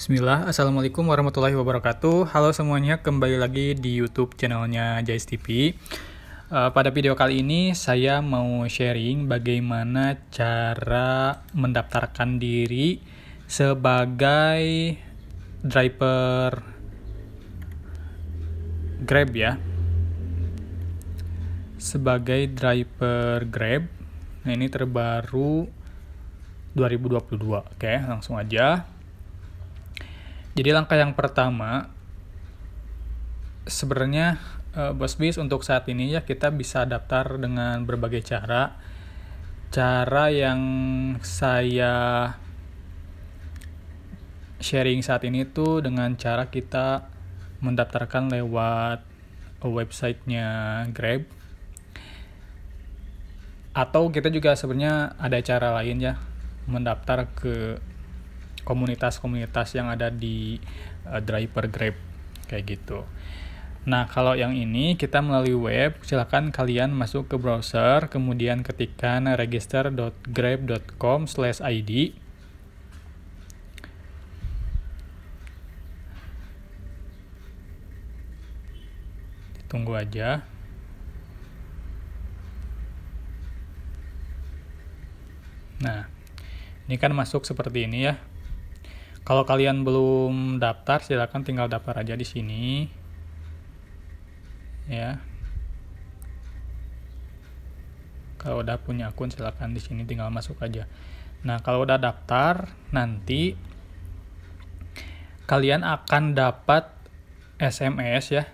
Bismillah, Assalamualaikum warahmatullahi wabarakatuh Halo semuanya, kembali lagi di Youtube channelnya Jais TV eh, Pada video kali ini saya mau sharing bagaimana cara mendaftarkan diri sebagai driver Grab ya Sebagai driver Grab Nah ini terbaru 2022 Oke, langsung aja jadi langkah yang pertama sebenarnya uh, bis untuk saat ini ya kita bisa daftar dengan berbagai cara. Cara yang saya sharing saat ini itu dengan cara kita mendaftarkan lewat websitenya Grab atau kita juga sebenarnya ada cara lain ya mendaftar ke komunitas-komunitas yang ada di uh, driver Grab kayak gitu. Nah, kalau yang ini kita melalui web, silahkan kalian masuk ke browser, kemudian ketikkan register.grab.com/id. Tunggu aja. Nah, ini kan masuk seperti ini ya. Kalau kalian belum daftar, silahkan tinggal daftar aja di sini. Ya. Kalau udah punya akun, silahkan di sini tinggal masuk aja. Nah, kalau udah daftar, nanti kalian akan dapat SMS ya.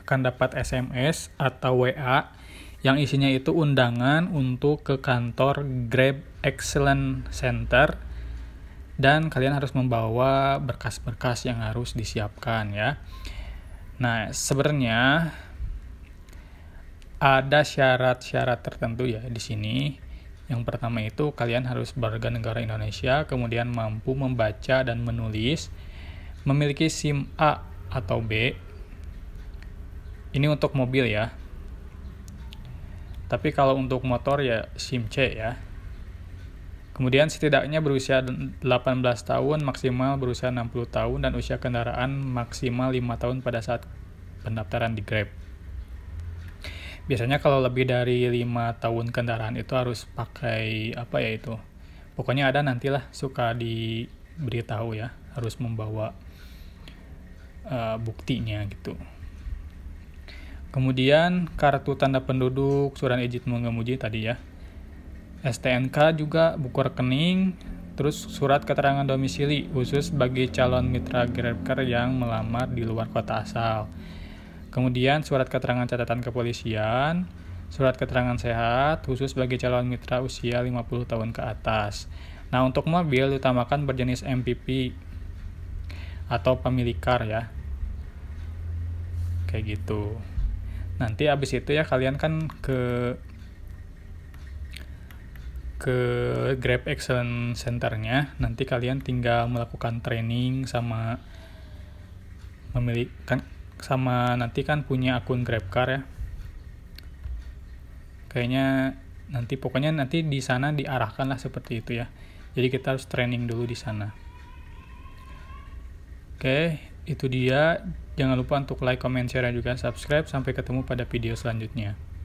Akan dapat SMS atau WA yang isinya itu undangan untuk ke kantor Grab Excellent Center dan kalian harus membawa berkas-berkas yang harus disiapkan ya. Nah, sebenarnya ada syarat-syarat tertentu ya di sini. Yang pertama itu kalian harus warga negara Indonesia, kemudian mampu membaca dan menulis, memiliki SIM A atau B. Ini untuk mobil ya. Tapi kalau untuk motor ya SIM C ya. Kemudian setidaknya berusia 18 tahun, maksimal berusia 60 tahun, dan usia kendaraan maksimal 5 tahun pada saat pendaftaran di Grab. Biasanya kalau lebih dari 5 tahun kendaraan itu harus pakai apa ya itu. Pokoknya ada nantilah suka diberitahu ya, harus membawa uh, buktinya gitu. Kemudian kartu tanda penduduk, surat izin mengemudi tadi ya STNK juga buku rekening, terus surat keterangan domisili khusus bagi calon mitra Grabcar yang melamar di luar kota asal. Kemudian surat keterangan catatan kepolisian, surat keterangan sehat khusus bagi calon mitra usia 50 tahun ke atas. Nah, untuk mobil utamakan berjenis MPP atau pemilik car ya. Kayak gitu. Nanti abis itu ya kalian kan ke ke Grab Excellence Centernya nanti kalian tinggal melakukan training sama memilih kan sama nanti kan punya akun GrabCar ya kayaknya nanti pokoknya nanti di sana diarahkan lah seperti itu ya jadi kita harus training dulu di sana oke itu dia jangan lupa untuk like comment share dan juga subscribe sampai ketemu pada video selanjutnya